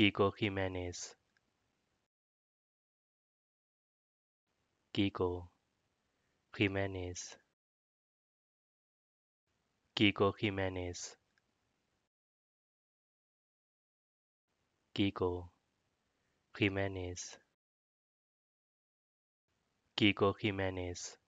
Kiko Jimenez. Kiko Jimenez. Kiko Jimenez. Kiko Jimenez. Kiko Jimenez.